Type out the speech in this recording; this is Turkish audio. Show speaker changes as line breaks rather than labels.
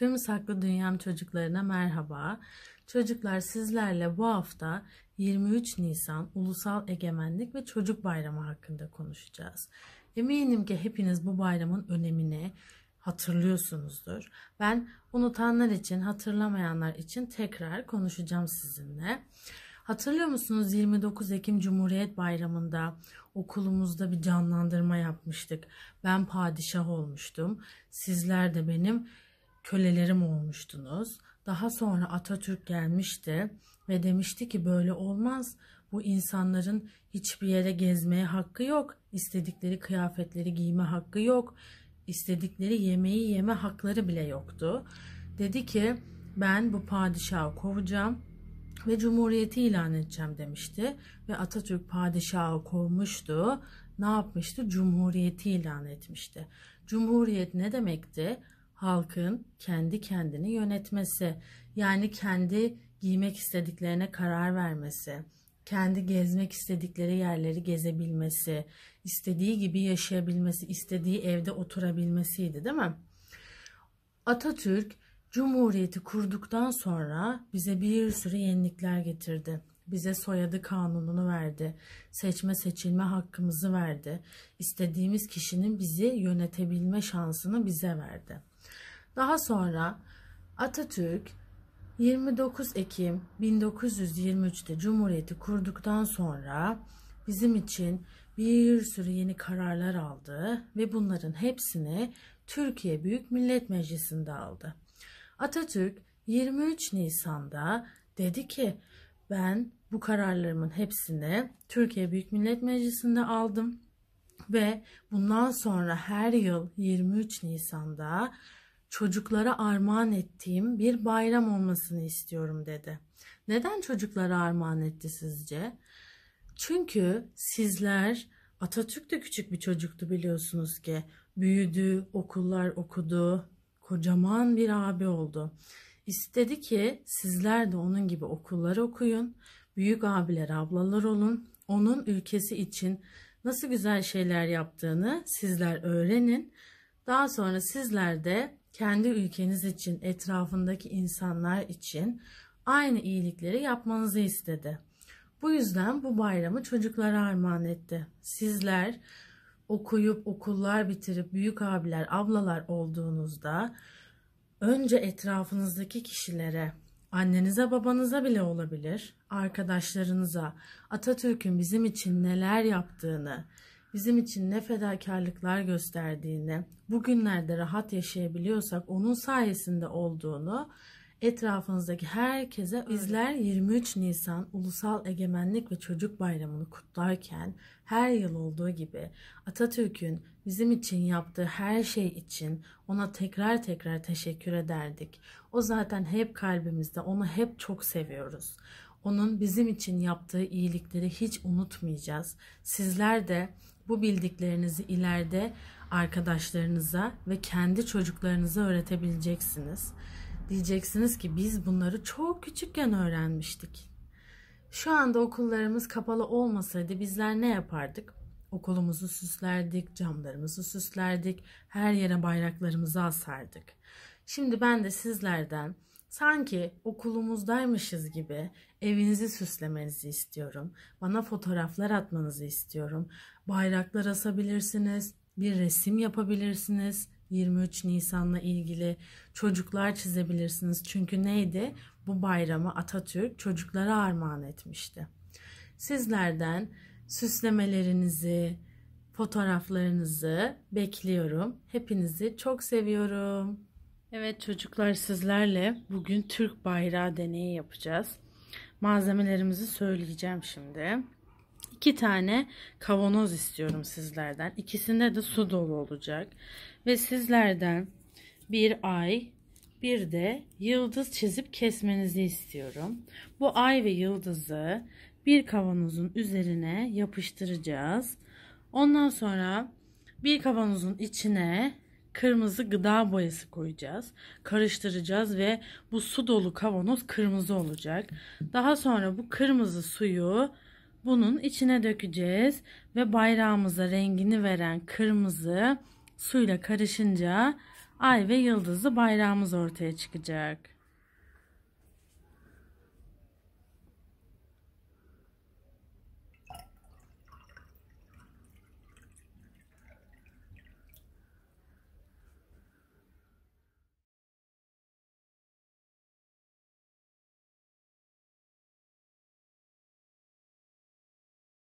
Tüm Saklı Dünyam çocuklarına merhaba. Çocuklar sizlerle bu hafta 23 Nisan Ulusal Egemenlik ve Çocuk Bayramı hakkında konuşacağız. Eminim ki hepiniz bu bayramın önemini hatırlıyorsunuzdur. Ben unutanlar için, hatırlamayanlar için tekrar konuşacağım sizinle. Hatırlıyor musunuz 29 Ekim Cumhuriyet Bayramı'nda okulumuzda bir canlandırma yapmıştık. Ben padişah olmuştum. Sizler de benim kölelerim olmuştunuz. Daha sonra Atatürk gelmişti ve demişti ki böyle olmaz. Bu insanların hiçbir yere gezmeye hakkı yok. istedikleri kıyafetleri giyme hakkı yok. istedikleri yemeği yeme hakları bile yoktu. Dedi ki ben bu padişahı kovacağım ve cumhuriyeti ilan edeceğim demişti. Ve Atatürk padişahı kovmuştu. Ne yapmıştı? Cumhuriyeti ilan etmişti. Cumhuriyet ne demekti? halkın kendi kendini yönetmesi, yani kendi giymek istediklerine karar vermesi, kendi gezmek istedikleri yerleri gezebilmesi, istediği gibi yaşayabilmesi, istediği evde oturabilmesiydi değil mi? Atatürk Cumhuriyeti kurduktan sonra bize bir sürü yenilikler getirdi. Bize soyadı kanununu verdi. Seçme seçilme hakkımızı verdi. İstediğimiz kişinin bizi yönetebilme şansını bize verdi. Daha sonra Atatürk 29 Ekim 1923'te Cumhuriyeti kurduktan sonra bizim için bir sürü yeni kararlar aldı ve bunların hepsini Türkiye Büyük Millet Meclisi'nde aldı. Atatürk 23 Nisan'da dedi ki ben bu kararlarımın hepsini Türkiye Büyük Millet Meclisi'nde aldım ve bundan sonra her yıl 23 Nisan'da çocuklara armağan ettiğim bir bayram olmasını istiyorum dedi. Neden çocuklara armağan etti sizce? Çünkü sizler Atatürk de küçük bir çocuktu biliyorsunuz ki. Büyüdü, okullar okudu, kocaman bir abi oldu. İstedi ki sizler de onun gibi okulları okuyun, büyük abiler, ablalar olun. Onun ülkesi için nasıl güzel şeyler yaptığını sizler öğrenin. Daha sonra sizler de kendi ülkeniz için, etrafındaki insanlar için aynı iyilikleri yapmanızı istedi. Bu yüzden bu bayramı çocuklara armağan etti. Sizler okuyup okullar bitirip büyük abiler, ablalar olduğunuzda önce etrafınızdaki kişilere, annenize, babanıza bile olabilir, arkadaşlarınıza Atatürk'ün bizim için neler yaptığını, bizim için ne fedakarlıklar gösterdiğini, bugünlerde rahat yaşayabiliyorsak onun sayesinde olduğunu etrafınızdaki herkese Öyle. bizler 23 Nisan Ulusal Egemenlik ve Çocuk Bayramı'nı kutlarken her yıl olduğu gibi Atatürk'ün bizim için yaptığı her şey için ona tekrar tekrar teşekkür ederdik. O zaten hep kalbimizde, onu hep çok seviyoruz. Onun bizim için yaptığı iyilikleri hiç unutmayacağız. Sizler de bu bildiklerinizi ileride arkadaşlarınıza ve kendi çocuklarınıza öğretebileceksiniz. Diyeceksiniz ki biz bunları çok küçükken öğrenmiştik. Şu anda okullarımız kapalı olmasaydı bizler ne yapardık? Okulumuzu süslerdik, camlarımızı süslerdik, her yere bayraklarımızı asardık. Şimdi ben de sizlerden Sanki okulumuzdaymışız gibi evinizi süslemenizi istiyorum. Bana fotoğraflar atmanızı istiyorum. Bayraklar asabilirsiniz, bir resim yapabilirsiniz. 23 Nisan'la ilgili çocuklar çizebilirsiniz. Çünkü neydi? Bu bayramı Atatürk çocuklara armağan etmişti. Sizlerden süslemelerinizi, fotoğraflarınızı bekliyorum. Hepinizi çok seviyorum. Evet çocuklar sizlerle bugün Türk bayrağı deneyi yapacağız. Malzemelerimizi söyleyeceğim şimdi. İki tane kavanoz istiyorum sizlerden. İkisinde de su dolu olacak. Ve sizlerden bir ay bir de yıldız çizip kesmenizi istiyorum. Bu ay ve yıldızı bir kavanozun üzerine yapıştıracağız. Ondan sonra bir kavanozun içine kırmızı gıda boyası koyacağız. Karıştıracağız ve bu su dolu kavanoz kırmızı olacak. Daha sonra bu kırmızı suyu bunun içine dökeceğiz ve bayrağımıza rengini veren kırmızı suyla karışınca ay ve yıldızlı bayrağımız ortaya çıkacak.